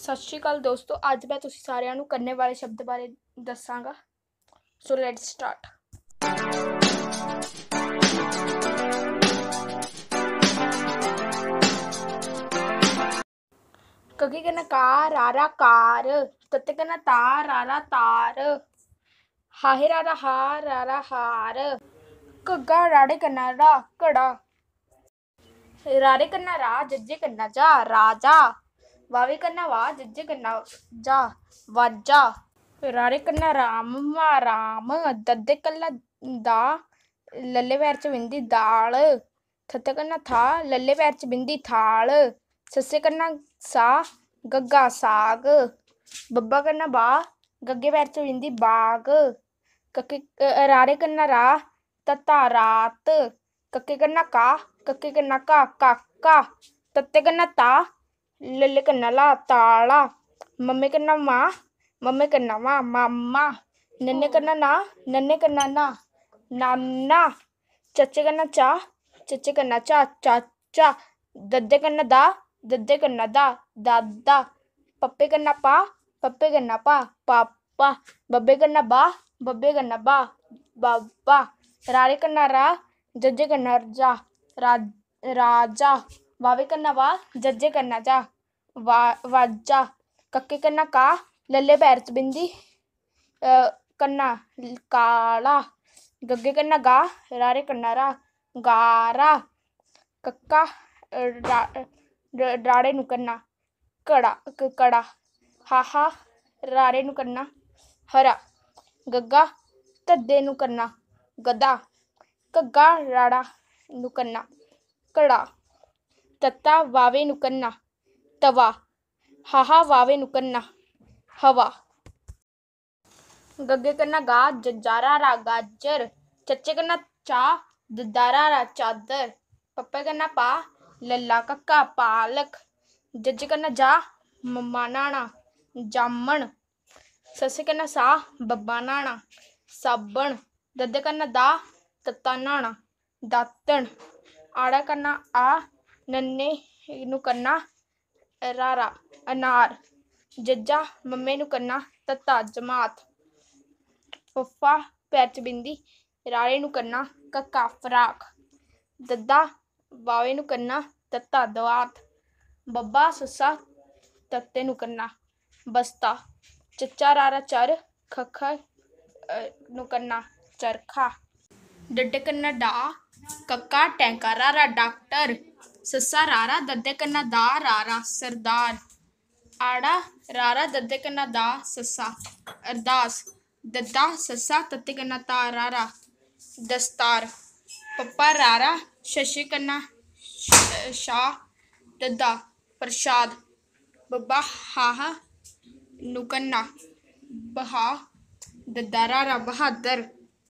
ਸਤਿ ਸ਼੍ਰੀ ਅਕਾਲ ਦੋਸਤੋ ਅੱਜ ਮੈਂ ਤੁਸੀਂ ਸਾਰਿਆਂ ਨੂੰ ਕਰਨੇ ਵਾਲੇ ਸ਼ਬਦ ਬਾਰੇ ਦੱਸਾਂਗਾ ਸੋ ਲੈਟਸ ਸਟਾਰਟ ਕਕੀ ਕਨ ਕਾਰ ਰਾ ਕਾਰ ਤਤ ਕਨ ਤਾਰ ਰਾ ਤਾਰ ਹਾਹੇ ਰਾ ਹਾਰ ਰਾ ਹਾਰ ਕੱਗਾ ਰਾੜੇ ਕਨ ਰਾ ਕੜਾ ਰਾਰੇ ਕਨ ਰਾ ਜੱਜੇ ਕਨ ਜਾ ਰਾਜਾ वावे करना वाह जज्जे करना जा वाजा रारे करना रामम्मा राम दद्दे कल्ला दा लल्ले पैर च बिंदी दाल थत्ते करना था लल्ले पैर च बिंदी थाल सस्से करना सा गग्गा साग बब्बा करना बा गग्गे पैर च बिंदी बाग कक्के रारे करना रा तत्ता रात कके करना का कक्के करना का काका तत्ते करना ता लल्ले करना ला ताला मम्मी करना माँ मम्मी करना माँ मामा नन्हे करना ना नन्हे करना ना नाना चचे करना चा चचे करना चा चाचा दद्दे करना दा दद्दे करना दा दादा पप्पे करना पा पप्पे करना पा पापा बब्बे करना बा बब्बे करना बा बाबा रारे करना रा जजे करना जा राजा वावे करना वाह जज्जे करना जा वा वाजा कक्के करना का लल्ले पैर च बिंदी करना काला गग्गे करना गा रारे करना रा गारा कक्का डाड़े नु करना कड़ा कड़ा हा हा रारे नु करना हरा गग्गा धद्दे नु करना गदा कग्गा राड़ा नु करना कड़ा तत्ता वावे नुकन्ना तवा हाहा वावे नुकन्ना हवा गग्गे करना गा जजारा रा गाजर चच्चे करना चा ददारा रा चादर पप्पे करना पा लल्ला कक्का पालक जज्जे करना जा मम्मा नाना जामन सस्से करना सा बब्बा साबण दद्दे करना दा तत्ता नाना दातन आड़ा करना आ ਨੰਨੇ ਨੂੰ ਕੰਨਾ ਰਾਰਾ ਅਨਾਰ ਜੱਜਾ ਮੰਮੇ ਨੂੰ ਕੰਨਾ ਤੱਤਾ ਜਮਾਤ ਫੱਫਾ ਪੈਚ ਬਿੰਦੀ ਰਾਰੇ ਨੂੰ ਕੰਨਾ ਕੱਕਾ ਫਰਾਕ ਦੱਦਾ ਬਾਵੇ ਨੂੰ ਕੰਨਾ ਤੱਤਾ ਦਵਾਤ ਬੱਬਾ ਸੱਸਾ ਤੱਤੇ ਨੂੰ ਕੰਨਾ ਬਸਤਾ ਚੱਚਾ ਰਾਰਾ ਚਰ ਖੱਖਾ ਨੂੰ ਕੰਨਾ ਚਰਖਾ ਡੱਡੇ ਕੰਨਾ ਡਾ ਕੱਕਾ ਟੈਂਕਾਰਾ ਰਾ ਡਾਕਟਰ सस्सा रारा ददे कन्ना दा रारा सरदार आड़ा रारा ददे कन्ना दा सस्सा अरदास दद्दा सस्सा तत्ते कन्ना ता रारा दस्तार पप्पा रारा शशि कन्ना शाह दद्दा प्रसाद बब्बा हाह नुकन्ना बहा रारा बहादुर